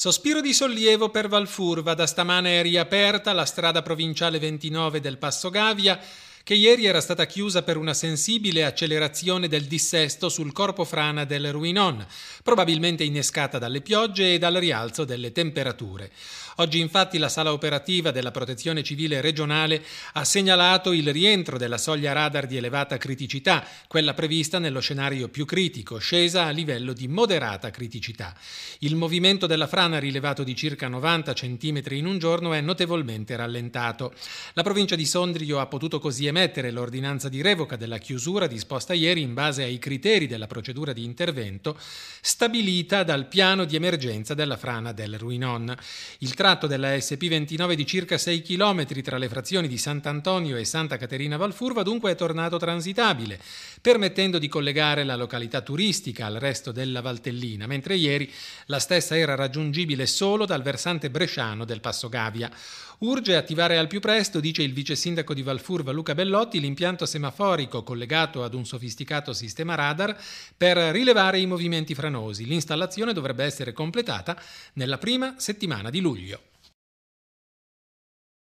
Sospiro di sollievo per Valfurva, da stamane è riaperta la strada provinciale 29 del Passo Gavia che ieri era stata chiusa per una sensibile accelerazione del dissesto sul corpo frana del Ruinon, probabilmente innescata dalle piogge e dal rialzo delle temperature. Oggi infatti la sala operativa della Protezione Civile regionale ha segnalato il rientro della soglia radar di elevata criticità, quella prevista nello scenario più critico, scesa a livello di moderata criticità. Il movimento della frana rilevato di circa 90 cm in un giorno è notevolmente rallentato. La provincia di Sondrio ha potuto così emergere emettere l'ordinanza di revoca della chiusura disposta ieri in base ai criteri della procedura di intervento stabilita dal piano di emergenza della frana del Ruinon. Il tratto della SP29 di circa 6 km tra le frazioni di Sant'Antonio e Santa Caterina Valfurva dunque è tornato transitabile, permettendo di collegare la località turistica al resto della Valtellina, mentre ieri la stessa era raggiungibile solo dal versante bresciano del Passo Gavia. Urge attivare al più presto, dice il vice sindaco di Valfurva Luca Bellini, Bellotti l'impianto semaforico collegato ad un sofisticato sistema radar per rilevare i movimenti franosi. L'installazione dovrebbe essere completata nella prima settimana di luglio.